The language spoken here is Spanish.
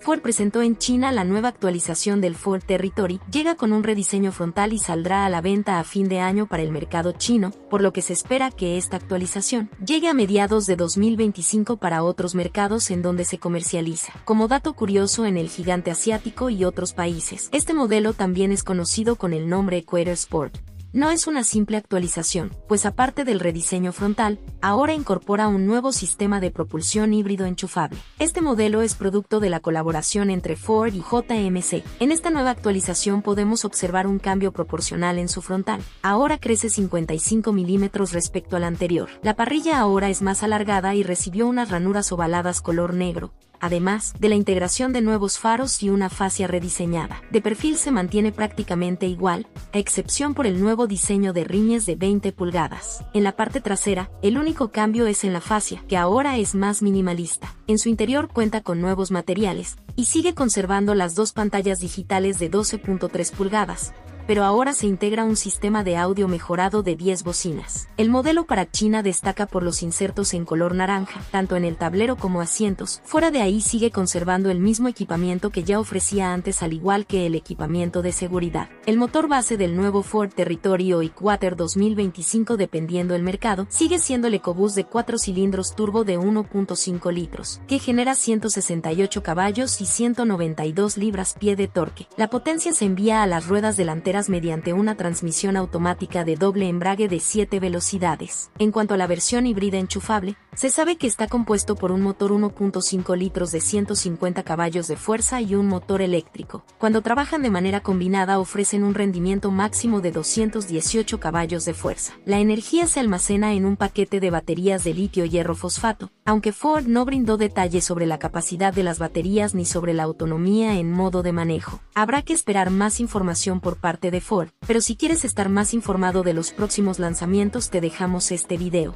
Ford presentó en China la nueva actualización del Ford Territory, llega con un rediseño frontal y saldrá a la venta a fin de año para el mercado chino, por lo que se espera que esta actualización llegue a mediados de 2025 para otros mercados en donde se comercializa. Como dato curioso en el gigante asiático y otros países, este modelo también es conocido con el nombre Equator Sport. No es una simple actualización, pues aparte del rediseño frontal, ahora incorpora un nuevo sistema de propulsión híbrido enchufable. Este modelo es producto de la colaboración entre Ford y JMC. En esta nueva actualización podemos observar un cambio proporcional en su frontal. Ahora crece 55 milímetros respecto al anterior. La parrilla ahora es más alargada y recibió unas ranuras ovaladas color negro, además de la integración de nuevos faros y una fascia rediseñada. De perfil se mantiene prácticamente igual, a excepción por el nuevo diseño de riñes de 20 pulgadas. En la parte trasera, el único cambio es en la fascia, que ahora es más minimalista. En su interior cuenta con nuevos materiales, y sigue conservando las dos pantallas digitales de 12.3 pulgadas, pero ahora se integra un sistema de audio mejorado de 10 bocinas. El modelo para China destaca por los insertos en color naranja, tanto en el tablero como asientos. Fuera de ahí sigue conservando el mismo equipamiento que ya ofrecía antes al igual que el equipamiento de seguridad. El motor base del nuevo Ford Territorio y Quater 2025 dependiendo el mercado, sigue siendo el EcoBoost de 4 cilindros turbo de 1.5 litros, que genera 168 caballos y 192 libras-pie de torque. La potencia se envía a las ruedas delanteras mediante una transmisión automática de doble embrague de 7 velocidades. En cuanto a la versión híbrida enchufable, se sabe que está compuesto por un motor 1.5 litros de 150 caballos de fuerza y un motor eléctrico. Cuando trabajan de manera combinada ofrecen un rendimiento máximo de 218 caballos de fuerza. La energía se almacena en un paquete de baterías de litio hierro fosfato, aunque Ford no brindó detalles sobre la capacidad de las baterías ni sobre la autonomía en modo de manejo. Habrá que esperar más información por parte de Ford, pero si quieres estar más informado de los próximos lanzamientos te dejamos este video.